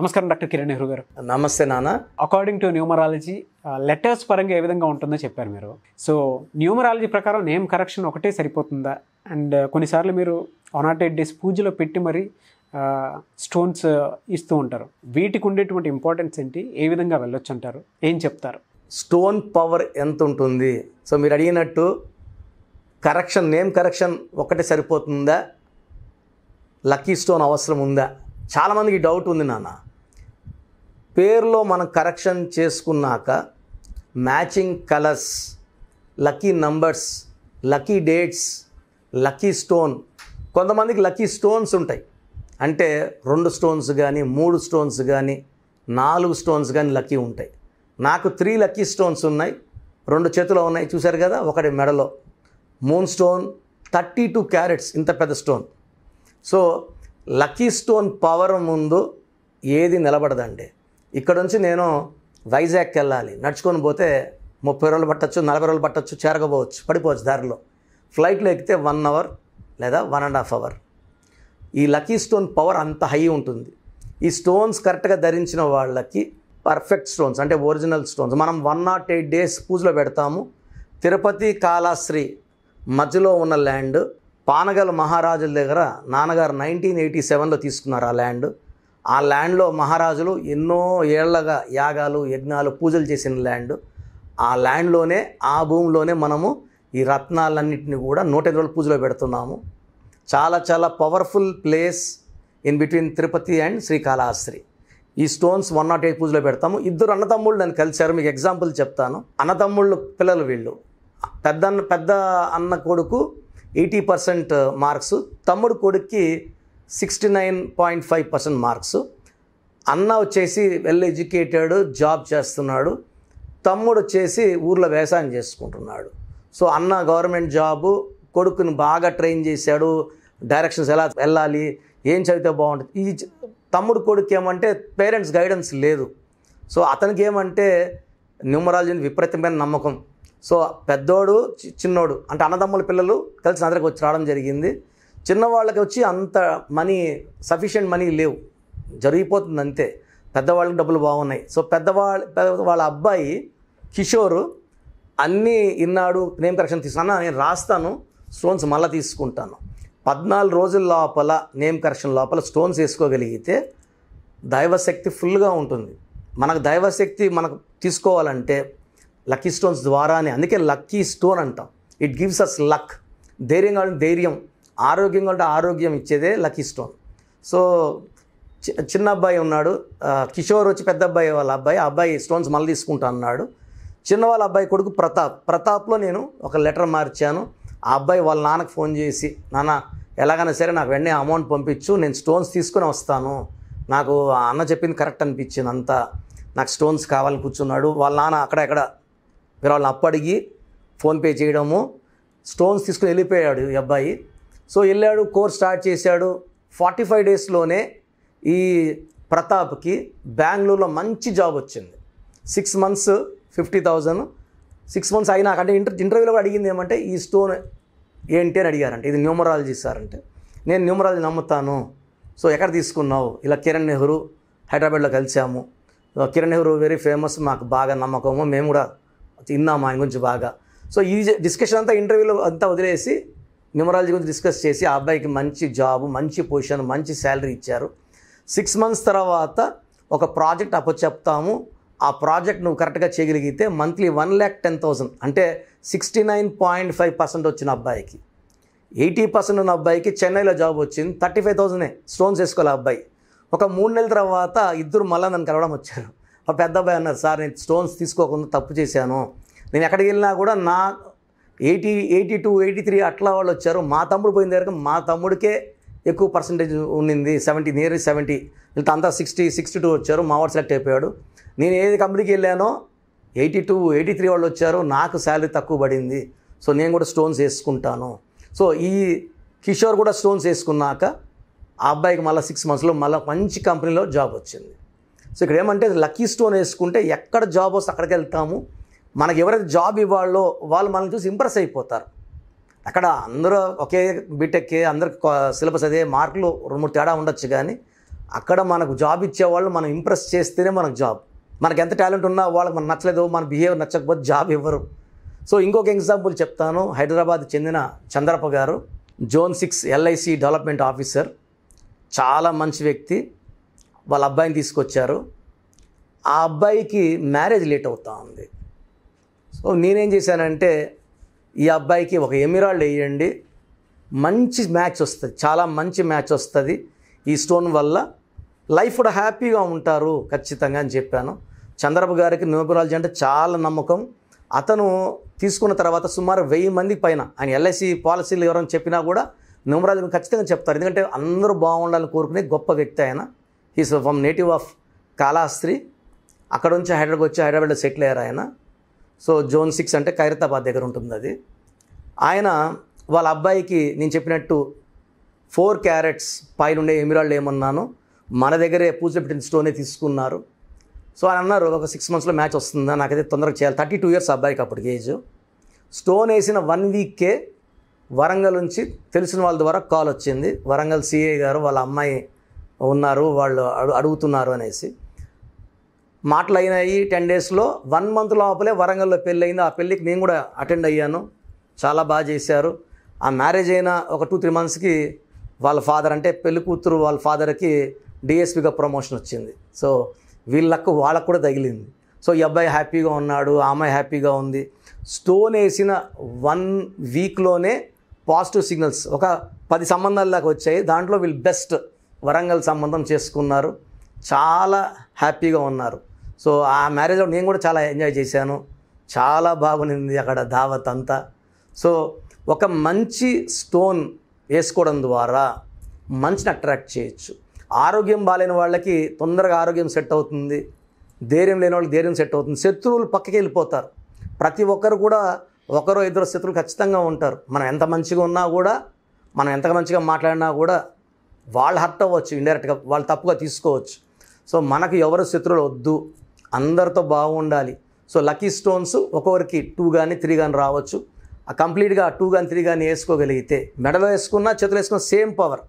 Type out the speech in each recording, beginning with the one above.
నమస్కారం డాక్టర్ కిరణ్ నెహ్రూ గారు నమస్తే నాన్న అకార్డింగ్ టు న్యూమరాలజీ లెటర్స్ పరంగా ఏ విధంగా ఉంటుందో చెప్పారు మీరు సో న్యూమరాలజీ ప్రకారం నేమ్ కరెక్షన్ ఒకటే సరిపోతుందా అండ్ uh, కొన్నిసార్లు మీరు వన్ నాట్ ఎయిట్ డేస్ పూజలో పెట్టి మరి స్టోన్స్ uh, ఇస్తూ ఉంటారు వీటికి ఉండేటువంటి ఇంపార్టెన్స్ ఏంటి ఏ విధంగా వెళ్ళొచ్చు అంటారు ఏం చెప్తారు స్టోన్ పవర్ ఎంత ఉంటుంది సో మీరు అడిగినట్టు కరెక్షన్ నేమ్ కరెక్షన్ ఒకటే సరిపోతుందా లక్కీ స్టోన్ అవసరం ఉందా చాలామందికి డౌట్ ఉంది నాన్న పేర్లో మనం కరెక్షన్ చేసుకున్నాక matching colours lucky numbers lucky dates lucky stone కొంతమందికి లక్కీ స్టోన్స్ ఉంటాయి అంటే రెండు స్టోన్స్ కానీ మూడు స్టోన్స్ కానీ నాలుగు స్టోన్స్ కానీ లక్కీ ఉంటాయి నాకు త్రీ లక్కీ స్టోన్స్ ఉన్నాయి రెండు చేతులు ఉన్నాయి చూశారు కదా ఒకటి మెడలో moon stone thirty two carats ఇంత పెద్ద stone so lucky stone power ముందు ఏది నిలబడదండి ఇక్కడ నుంచి నేను వైజాగ్కి వెళ్ళాలి నడుచుకొని పోతే ముప్పై రోజులు పట్టచ్చు నలభై రోజులు పట్టచ్చు చేరకపోవచ్చు పడిపోవచ్చు దారిలో ఫ్లైట్లో ఎక్కితే వన్ అవర్ లేదా వన్ అండ్ హాఫ్ అవర్ ఈ లక్కీ స్టోన్ పవర్ అంత హై ఉంటుంది ఈ స్టోన్స్ కరెక్ట్గా ధరించిన వాళ్ళకి పర్ఫెక్ట్ స్టోన్స్ అంటే ఒరిజినల్ స్టోన్స్ మనం వన్ నాట్ ఎయిట్ డేస్ పూజలో పెడతాము తిరుపతి కాళాశ్రీ మధ్యలో ఉన్న ల్యాండ్ పానగల్ మహారాజుల దగ్గర నాన్నగారు నైన్టీన్ ఎయిటీ సెవెన్లో తీసుకున్నారు ఆ ల్యాండ్ ఆ ల్యాండ్లో మహారాజులు ఎన్నో ఏళ్లగా యాగాలు యజ్ఞాలు పూజలు చేసిన ల్యాండ్ ఆ ల్యాండ్లోనే ఆ భూమిలోనే మనము ఈ రత్నాలన్నింటినీ కూడా నూట ఎనిమిది రోజులు పూజలో పెడుతున్నాము చాలా చాలా powerful place in between Tirupati and Srikalahasti ఈ స్టోన్స్ వన్ నాట్ ఎయిట్ పూజలో పెడతాము ఇద్దరు అన్నతమ్ముళ్ళు నేను కలిశారు మీకు ఎగ్జాంపుల్ చెప్తాను అన్నతమ్ముళ్ళు పిల్లలు వీళ్ళు పెద్ద అన్న పెద్ద అన్న కొడుకు ఎయిటీ పర్సెంట్ మార్క్స్ తమ్ముడు కొడుక్కి sixty nine point five percent marks అన్న వచ్చేసి వెల్ ఎడ్యుకేటెడ్ జాబ్ చేస్తున్నాడు తమ్ముడు వచ్చేసి ఊర్లో వ్యవసాయం చేసుకుంటున్నాడు సో అన్న గవర్నమెంట్ జాబు కొడుకుని బాగా ట్రైన్ చేశాడు డైరెక్షన్స్ ఎలా వెళ్ళాలి ఏం చదివితే బాగుంటుంది ఈ తమ్ముడు కొడుకు ఏమంటే పేరెంట్స్ గైడెన్స్ లేదు సో అతనికి ఏమంటే న్యూమరాలజీని విపరీతమైన నమ్మకం సో పెద్దోడు చిన్నోడు అంటే అన్నదమ్ముల పిల్లలు కలిసి అందరికి వచ్చి రావడం జరిగింది చిన్నవాళ్ళకి వచ్చి అంత మనీ సఫిషియెంట్ మనీ లేవు జరిగిపోతుంది అంతే పెద్దవాళ్ళకి డబ్బులు బాగున్నాయి సో పెద్దవాళ్ళ పెద్ద వాళ్ళ అబ్బాయి కిషోర్ అన్నీ ఇన్నాడు నేమ్ కరెక్షన్ తీసుకున్నా నేను రాస్తాను స్టోన్స్ మళ్ళీ తీసుకుంటాను పద్నాలుగు రోజుల లోపల నేమ్ కరెక్షన్ లోపల స్టోన్స్ వేసుకోగలిగితే దైవశక్తి ఫుల్గా ఉంటుంది మనకు దైవశక్తి మనకు తీసుకోవాలంటే లక్కీ స్టోన్స్ ద్వారానే అందుకే లక్కీ స్టోన్ అంటాం ఇట్ గివ్స్ అస్ లక్ ధైర్యం కావాలంటే ధైర్యం ఆరోగ్యంగా ఉంటే ఆరోగ్యం ఇచ్చేదే లక్కీ స్టోన్ సో చిన్న అబ్బాయి ఉన్నాడు కిషోర్ వచ్చి పెద్ద అబ్బాయి వాళ్ళ అబ్బాయి ఆ అబ్బాయి స్టోన్స్ మళ్ళీ తీసుకుంటా అన్నాడు చిన్న వాళ్ళ అబ్బాయి కొడుకు ప్రతాప్ ప్రతాప్లో నేను ఒక లెటర్ మార్చాను ఆ అబ్బాయి వాళ్ళ నాన్నకు ఫోన్ చేసి నాన్న ఎలాగైనా సరే నాకు వెంటనే అమౌంట్ పంపించు నేను స్టోన్స్ తీసుకుని వస్తాను నాకు అన్న చెప్పింది కరెక్ట్ అనిపించింది అంతా నాకు స్టోన్స్ కావాలని కూర్చున్నాడు వాళ్ళ నాన్న అక్కడ ఎక్కడ వేరే వాళ్ళని అప్పడిగి ఫోన్పే చేయడము స్టోన్స్ తీసుకుని వెళ్ళిపోయాడు ఈ అబ్బాయి సో వెళ్ళాడు కోర్స్ స్టార్ట్ చేశాడు ఫార్టీ ఫైవ్ డేస్లోనే ఈ ప్రతాప్కి బెంగళూరులో మంచి జాబ్ వచ్చింది six months fifty thousand six months అయినా అంటే ఇంటర్ ఇంటర్వ్యూలో కూడా అడిగింది ఏమంటే ఈ స్టోన్ ఏంటి అని అడిగారంటే ఇది న్యూమరాలజీ సార్ అంటే నేను న్యూమరాలజీ నమ్ముతాను సో ఎక్కడ తీసుకున్నావు ఇలా కిరణ్ నెహ్రూ హైదరాబాద్లో కలిసాము కిరణ్ నెహ్రూ వెరీ ఫేమస్ మాకు బాగా నమ్మకము మేము కూడా తిన్నాము ఆయన గురించి బాగా సో ఈ డిస్కషన్ అంతా ఇంటర్వ్యూలో అంతా వదిలేసి న్యూమరాలజీ గురించి డిస్కస్ చేసి ఆ అబ్బాయికి మంచి జాబ్ మంచి పొజిషన్ మంచి శాలరీ ఇచ్చారు సిక్స్ మంత్స్ తర్వాత ఒక ప్రాజెక్ట్ చెప్తాము ఆ ప్రాజెక్ట్ నువ్వు కరెక్ట్గా చేయగలిగితే monthly one lakh ten thousand అంటే sixty nine point five percent వచ్చిన అబ్బాయికి ఎయిటీ పర్సెంట్ ఉన్న అబ్బాయికి చెన్నైలో జాబ్ వచ్చింది థర్టీ ఫైవ్ థౌసండే స్టోన్స్ వేసుకోవాలి అబ్బాయి ఒక మూడు నెలల తర్వాత ఇద్దరు మళ్ళీ నన్ను కలవడం వచ్చారు ఆ పెద్ద అబ్బాయి అన్నారు సార్ నేను స్టోన్స్ తీసుకోకుండా తప్పు చేశాను నేను ఎక్కడికి వెళ్ళినా కూడా నా eighty eighty two eighty three అట్లా వాళ్ళు వచ్చారు మా తమ్ముడు పోయిన దగ్గర మా తమ్ముడికే ఎక్కువ పర్సంటేజ్ ఉండింది సెవెంటీ నియర్ సెవెంటీ వీళ్ళతో అంతా సిక్స్టీ సిక్స్టీ టూ వచ్చారు మా వాడు సెలెక్ట్ అయిపోయాడు నేను ఏది కంపెనీకి వెళ్ళానో ఎయిటీ టూ ఎయిటీ త్రీ వాళ్ళు వచ్చారు నాకు శాలరీ తక్కువ పడింది సో నేను కూడా స్టోన్స్ వేసుకుంటాను సో ఈ కిషోర్ కూడా స్టోన్స్ వేసుకున్నాక ఆ అబ్బాయికి మళ్ళీ సిక్స్ మంత్స్లో మళ్ళీ మంచి కంపెనీలో జాబ్ వచ్చింది సో ఇక్కడ ఏమంటే లక్కీ స్టోన్ వేసుకుంటే ఎక్కడ జాబ్ వస్తే అక్కడికి వెళ్తాము మనకు ఎవరైతే జాబ్ ఇవ్వాలో వాళ్ళు మనల్ని చూసి ఇంప్రెస్ అయిపోతారు అక్కడ అందరూ ఒకే బీటెక్ అందరికి సిలబస్ అదే మార్కులు రెండు మూడు తేడా ఉండొచ్చు కానీ అక్కడ మనకు జాబ్ ఇచ్చేవాళ్ళు మనం ఇంప్రెస్ చేస్తేనే మనకు జాబ్ మనకు ఎంత టాలెంట్ ఉన్నా వాళ్ళకి మనకు నచ్చలేదు మన బిహేవియర్ నచ్చకపోతే జాబ్ ఇవ్వరు సో ఇంకొక ఎగ్జాంపుల్ చెప్తాను హైదరాబాద్ చెందిన Chandrappa garu zone six LIC development officer చాలా మంచి వ్యక్తి వాళ్ళ అబ్బాయిని తీసుకొచ్చారు ఆ అబ్బాయికి మ్యారేజ్ లేట్ అవుతా ఉంది సో నేనేం చేశానంటే ఈ అబ్బాయికి ఒక ఎమిరాల్డ్ వేయండి మంచి మ్యాచ్ వస్తుంది చాలా మంచి మ్యాచ్ వస్తుంది ఈ స్టోన్ వల్ల లైఫ్ కూడా హ్యాపీగా ఉంటారు ఖచ్చితంగా అని చెప్పాను చంద్రబాబు గారికి న్యూమరాలజీ అంటే చాలా నమ్మకం అతను తీసుకున్న తర్వాత సుమారు వెయ్యి మంది పైన ఆయన ఎల్ఐసి పాలసీలు ఎవరైనా చెప్పినా కూడా న్యూమరాలజీ ఖచ్చితంగా చెప్తారు ఎందుకంటే అందరూ బాగుండాలని కోరుకునే గొప్ప వ్యక్తి ఆయన is from native of Kalahasti అక్కడ నుంచి హైదరాబాద్ వచ్చి హైదరాబాద్లో సెటిల్ అయ్యారు ఆయన సో జోన్ సిక్స్ అంటే ఖైరతాబాద్ దగ్గర ఉంటుంది అది ఆయన వాళ్ళ అబ్బాయికి నేను చెప్పినట్టు ఫోర్ క్యారెట్స్ పైలుండే ఎమిరాల్డ్ ఏమన్నాను మన దగ్గరే పూజ పెట్టిన స్టోనే తీసుకున్నారు సో ఆయన అన్నారు ఒక సిక్స్ మంత్స్లో మ్యాచ్ వస్తుందా నాకైతే తొందరగా చేయాలి థర్టీ టూ ఇయర్స్ అబ్బాయికి అప్పటికి ఏజ్ స్టోన్ వేసిన వన్ వీక్కే వరంగల్ నుంచి తెలిసిన వాళ్ళ ద్వారా కాల్ వచ్చింది వరంగల్ సిఏ గారు వాళ్ళ అమ్మాయి ఉన్నారు వాళ్ళు అడుగుతున్నారు అనేసి అయినాయి టెన్ డేస్లో వన్ మంత్ లోపలే వరంగల్లో పెళ్ళి అయింది ఆ పెళ్ళికి నేను కూడా అటెండ్ అయ్యాను చాలా బాగా చేశారు ఆ మ్యారేజ్ అయిన ఒక టూ త్రీ మంత్స్కి వాళ్ళ ఫాదర్ అంటే పెళ్లి కూతురు వాళ్ళ ఫాదర్కి డిఎస్పిగా ప్రమోషన్ వచ్చింది సో వీళ్ళకు వాళ్ళకు కూడా తగిలింది సో ఈ అబ్బాయి హ్యాపీగా ఉన్నాడు ఆ అమ్మాయి హ్యాపీగా ఉంది స్టోన్ వేసిన వన్ వీక్లోనే పాజిటివ్ సిగ్నల్స్ ఒక పది దాకా వచ్చాయి దాంట్లో వీళ్ళు బెస్ట్ వరంగల్ సంబంధం చేసుకున్నారు చాలా హ్యాపీగా ఉన్నారు సో ఆ మ్యారేజ్లో నేను కూడా చాలా ఎంజాయ్ చేశాను చాలా బాగుంది అక్కడ దావత్ అంతా సో ఒక మంచి స్టోన్ వేసుకోవడం ద్వారా మంచిని అట్రాక్ట్ చేయొచ్చు ఆరోగ్యం బాగాలేని వాళ్ళకి తొందరగా ఆరోగ్యం సెట్ అవుతుంది ధైర్యం లేని వాళ్ళకి ధైర్యం సెట్ అవుతుంది శత్రువులు పక్కకి వెళ్ళిపోతారు ప్రతి ఒక్కరు కూడా ఒకరో ఇద్దరు శత్రువులు ఖచ్చితంగా ఉంటారు మనం ఎంత మంచిగా ఉన్నా కూడా మనం ఎంత మంచిగా మాట్లాడినా కూడా వాళ్ళు హర్ట్ అవ్వచ్చు ఇండైరెక్ట్గా వాళ్ళు తప్పుగా తీసుకోవచ్చు సో మనకు ఎవరు శత్రువులు వద్దు అందరితో బాగుండాలి సో లక్కీ స్టోన్స్ ఒక్కొక్కరికి టూ కానీ త్రీ కానీ రావచ్చు కంప్లీట్గా టూ కానీ త్రీ కానీ వేసుకోగలిగితే మెడలో వేసుకున్న చేతులు వేసుకున్న సేమ్ పవర్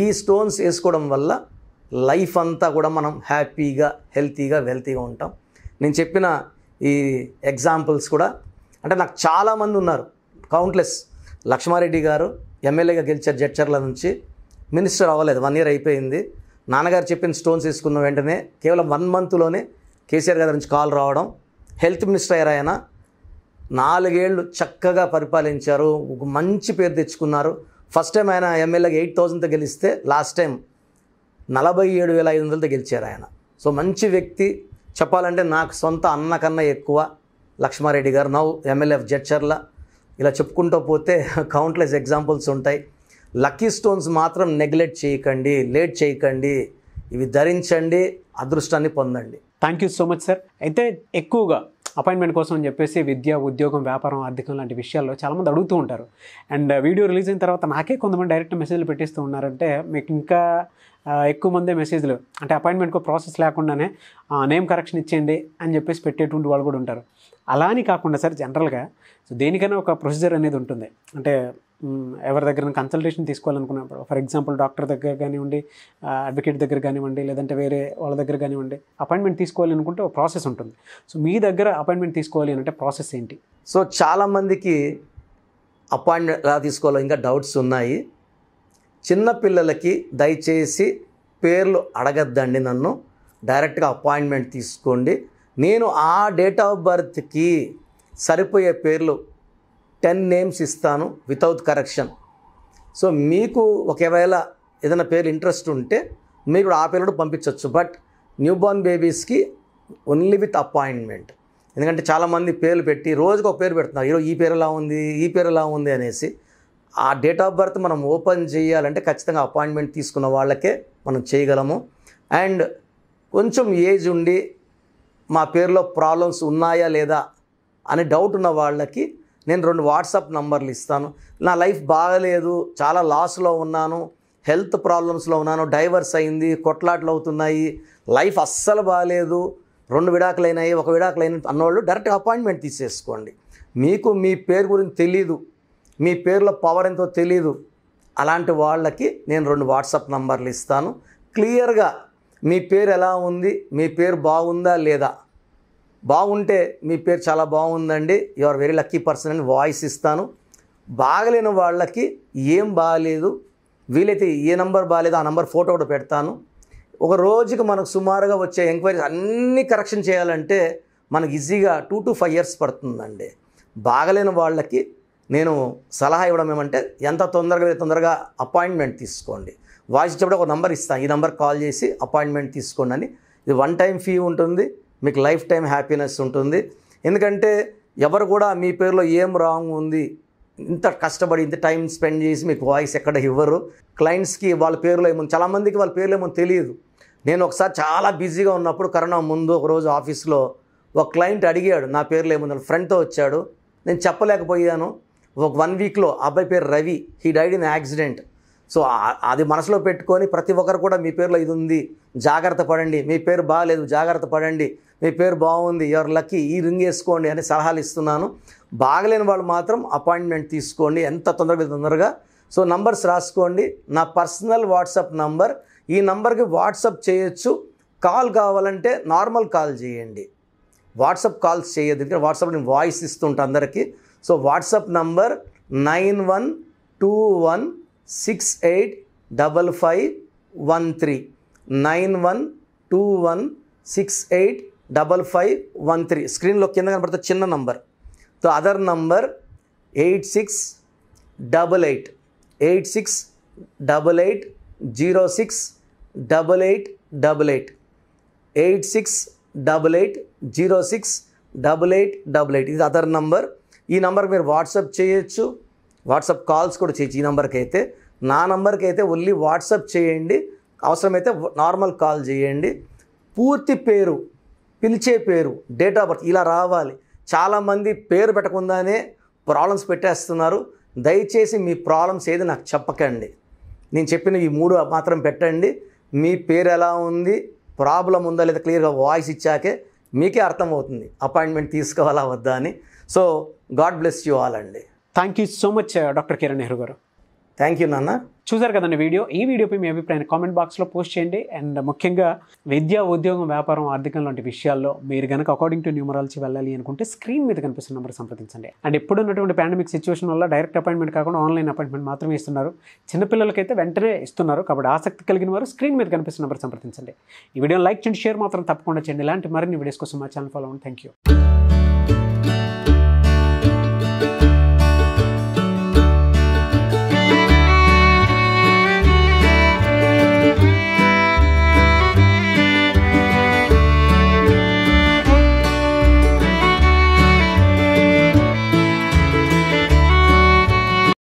ఈ స్టోన్స్ వేసుకోవడం వల్ల లైఫ్ అంతా కూడా మనం హ్యాపీగా హెల్తీగా వెల్తీగా ఉంటాం నేను చెప్పిన ఈ ఎగ్జాంపుల్స్ కూడా అంటే నాకు చాలామంది ఉన్నారు కౌంట్లెస్ లక్ష్మారెడ్డి గారు ఎమ్మెల్యేగా గెలిచారు జడ్చర్ల నుంచి మినిస్టర్ అవ్వలేదు వన్ ఇయర్ అయిపోయింది నాన్నగారు చెప్పిన స్టోన్స్ వేసుకున్న వెంటనే కేవలం వన్ మంత్లోనే కేసీఆర్ గారి నుంచి కాల్ రావడం హెల్త్ మినిస్టర్ అయ్యారు ఆయన నాలుగేళ్లు చక్కగా పరిపాలించారు మంచి పేరు తెచ్చుకున్నారు ఫస్ట్ టైం ఆయన ఎమ్మెల్యేకి ఎయిట్ థౌజండ్తో గెలిస్తే లాస్ట్ టైం నలభై ఏడు వేల ఐదు వందలతో గెలిచారు ఆయన సో మంచి వ్యక్తి చెప్పాలంటే నాకు సొంత అన్న కన్నా ఎక్కువ లక్ష్మారెడ్డి గారు నౌ ఎమ్మెల్యే ఆఫ్ జడ్చర్ల ఇలా చెప్పుకుంటూ పోతే కౌంట్లెస్ ఎగ్జాంపుల్స్ ఉంటాయి లక్కీ స్టోన్స్ మాత్రం నెగ్లెక్ట్ చేయకండి లేట్ చేయకండి ఇవి ధరించండి అదృష్టాన్ని పొందండి thank you so much sir అయితే ఎక్కువగా అపాయింట్మెంట్ కోసం అని చెప్పేసి విద్య ఉద్యోగం వ్యాపారం ఆర్థికం లాంటి విషయాల్లో చాలామంది అడుగుతూ ఉంటారు అండ్ uh, వీడియో రిలీజ్ అయిన తర్వాత నాకే కొంతమంది డైరెక్ట్ మెసేజ్లు పెట్టిస్తూ ఉన్నారంటే మీకు ఇంకా uh, ఎక్కువ మందే మెసేజ్లు అంటే అపాయింట్మెంట్కు ప్రాసెస్ లేకుండానే uh, నేమ్ కరెక్షన్ ఇచ్చేయండి అని చెప్పేసి పెట్టేటువంటి వాళ్ళు కూడా ఉంటారు అలా అని కాకుండా సార్ జనరల్గా సో దేనికైనా ఒక ప్రొసీజర్ అనేది ఉంటుంది అంటే ఎవరి దగ్గర కన్సల్టేషన్ తీసుకోవాలనుకున్నప్పుడు ఫర్ ఎగ్జాంపుల్ డాక్టర్ దగ్గర కానివ్వండి అడ్వకేట్ దగ్గర కానివ్వండి లేదంటే వేరే వాళ్ళ దగ్గర కానివ్వండి అపాయింట్మెంట్ తీసుకోవాలి అనుకుంటే ఒక ప్రాసెస్ ఉంటుంది సో మీ దగ్గర అపాయింట్మెంట్ తీసుకోవాలి అంటే ప్రాసెస్ ఏంటి సో చాలామందికి అపాయింట్మెంట్ ఎలా తీసుకోవాలో ఇంకా డౌట్స్ ఉన్నాయి చిన్నపిల్లలకి దయచేసి పేర్లు అడగద్దండి నన్ను డైరెక్ట్గా అపాయింట్మెంట్ తీసుకోండి నేను ఆ డేట్ ఆఫ్ బర్త్కి సరిపోయే పేర్లు టెన్ నేమ్స్ ఇస్తాను వితౌట్ కరెక్షన్ సో మీకు ఒకవేళ ఏదైనా పేరు ఇంట్రెస్ట్ ఉంటే మీరు ఆ పేరు కూడా పంపించవచ్చు బట్ న్యూ బేబీస్కి ఓన్లీ విత్ అపాయింట్మెంట్ ఎందుకంటే చాలామంది పేర్లు పెట్టి రోజుకు ఒక పేరు పెడుతున్నారు ఈరోజు ఈ పేరు ఎలా ఉంది ఈ పేరు ఎలా ఉంది అనేసి ఆ డేట్ ఆఫ్ బర్త్ మనం ఓపెన్ చేయాలంటే ఖచ్చితంగా అపాయింట్మెంట్ తీసుకున్న వాళ్ళకే మనం చేయగలము అండ్ కొంచెం ఏజ్ ఉండి మా పేరులో ప్రాబ్లమ్స్ ఉన్నాయా లేదా అని డౌట్ ఉన్న వాళ్ళకి నేను రెండు వాట్సాప్ నంబర్లు ఇస్తాను నా లైఫ్ బాగలేదు చాలా లాస్లో ఉన్నాను హెల్త్ ప్రాబ్లమ్స్లో ఉన్నాను డైవర్స్ అయింది కొట్లాట్లు అవుతున్నాయి లైఫ్ అస్సలు బాగాలేదు రెండు విడాకులైనాయి ఒక విడాకులైన అన్నోళ్ళు డైరెక్ట్ అపాయింట్మెంట్ తీసేసుకోండి మీకు మీ పేరు గురించి తెలీదు మీ పేరులో పవర్ ఎంతో తెలీదు అలాంటి వాళ్ళకి నేను రెండు వాట్సాప్ నంబర్లు ఇస్తాను క్లియర్గా మీ పేరు ఎలా ఉంది మీ పేరు బాగుందా లేదా బాగుంటే మీ పేరు చాలా బాగుందండి you are very lucky person అని వాయిస్ ఇస్తాను బాగలేని వాళ్ళకి ఏం బాగలేదు వీలైతే ఏ నంబర్ బాగలేదు ఆ నంబర్ ఫోటో కూడా పెడతాను ఒక రోజుకి మనకు సుమారుగా వచ్చే ఎంక్వైరీస్ అన్నీ కరెక్షన్ చేయాలంటే మనకు ఈజీగా టూ టు ఫైవ్ ఇయర్స్ పడుతుందండి బాగలేని వాళ్ళకి నేను సలహా ఇవ్వడం ఏమంటే ఎంత తొందరగా తొందరగా అపాయింట్మెంట్ తీసుకోండి వాయిస్ ఇచ్చేప్పుడు ఒక నంబర్ ఇస్తాను ఈ నంబర్ కాల్ చేసి అపాయింట్మెంట్ తీసుకోండి అని ఇది వన్ టైం ఫీ ఉంటుంది మీకు లైఫ్ టైం హ్యాపీనెస్ ఉంటుంది ఎందుకంటే ఎవరు కూడా మీ పేరులో ఏం రాంగ్ ఉంది ఇంత కష్టపడి ఇంత టైం స్పెండ్ చేసి మీకు వాయిస్ ఎక్కడ ఇవ్వరు క్లయింట్స్కి వాళ్ళ పేర్లు ఏమో చాలామందికి వాళ్ళ పేర్లు ఏమో తెలియదు నేను ఒకసారి చాలా బిజీగా ఉన్నప్పుడు కరోనా ముందు ఒకరోజు ఆఫీస్లో ఒక క్లయింట్ అడిగాడు నా పేర్లు ఏముందని ఫ్రెండ్తో వచ్చాడు నేను చెప్పలేకపోయాను ఒక వన్ వీక్లో అబ్బాయి పేరు Ravi he died in accident so అది మనసులో పెట్టుకొని ప్రతి ఒక్కరు కూడా మీ పేరులో ఇది ఉంది జాగ్రత్త పడండి మీ పేరు బాగాలేదు జాగ్రత్త పడండి మీ పేరు బాగుంది ఎవరు లక్కీ ఈ రింగ్ వేసుకోండి అనే సలహాలు ఇస్తున్నాను బాగలేని వాళ్ళు మాత్రం అపాయింట్మెంట్ తీసుకోండి ఎంత తొందరగా తొందరగా సో నంబర్స్ రాసుకోండి నా పర్సనల్ వాట్సాప్ నంబర్ ఈ నంబర్కి వాట్సాప్ చేయొచ్చు కాల్ కావాలంటే నార్మల్ కాల్ చేయండి వాట్సాప్ కాల్స్ చేయదు ఎందుకంటే వాట్సాప్ నేను వాయిస్ ఇస్తుంటా అందరికీ so WhatsApp number nine one two one six eight double five one three nine one two one six eight double five one three స్క్రీన్లో కింద కనబడుతుంది చిన్న నంబర్ తో other number eight six double eight eight six double eight zero six double eight double eight eight six double eight zero six double eight double eight ఇది other number ఈ number మీరు WhatsApp చేయొచ్చు WhatsApp calls కూడా చేయొచ్చు ఈ నెంబర్కి అయితే నా నెంబర్కి అయితే ఓన్లీ వాట్సాప్ చేయండి అవసరమైతే నార్మల్ కాల్ చేయండి పూర్తి పేరు పిలిచే పేరు డేట్ ఆఫ్ బర్త్ ఇలా రావాలి చాలామంది పేరు పెట్టకుండానే ప్రాబ్లమ్స్ పెట్టేస్తున్నారు దయచేసి మీ ప్రాబ్లమ్స్ ఏది నాకు చెప్పకండి నేను చెప్పిన ఈ మూడు మాత్రం పెట్టండి మీ పేరు ఎలా ఉంది ప్రాబ్లం ఉందా లేదా క్లియర్గా వాయిస్ ఇచ్చాకే మీకే అర్థమవుతుంది అపాయింట్మెంట్ తీసుకోవాలా వద్దా అని so God bless you all అండి thank you so much doctor Kiran Nehru garu thank you నాన్న చూసారు కదండి వీడియో ఈ వీడియోపై మీ అభిప్రాయం కామెంట్ బాక్స్లో పోస్ట్ చేయండి అండ్ ముఖ్యంగా విద్య ఉద్యోగం వ్యాపారం ఆర్థికం లాంటి విషయాల్లో మీరు కనుక అకార్డింగ్ టు న్యూమరాలజీ వెళ్ళాలి అనుకుంటే స్క్రీన్ మీద కనిపిస్తున్న నెంబర్ సంప్రదించండి అండ్ ఉన్నటువంటి పాండమిక్ సిచ్యువేషన్ వల్ల డైరెక్ట్ అపాయింట్మెంట్ కాకుండా ఆన్లైన్ అపాయింట్మెంట్ మాత్రమే ఇస్తున్నారు చిన్నపిల్లలకైతే వెంటనే ఇస్తున్నారు కాబట్టి ఆసక్తి కలిగిన వారు స్క్రీన్ మీద కనిపిస్తున్న నెంబర్ సంప్రదించండి ఈ వీడియో లైక్ చేయండి షేర్ మాత్రం తప్పకుండా చేయండి ఇలాంటి మరిన్ని వీడియోస్ కోసం మా ఛానల్ ఫాలో అవ్వండి థ్యాంక్ యూ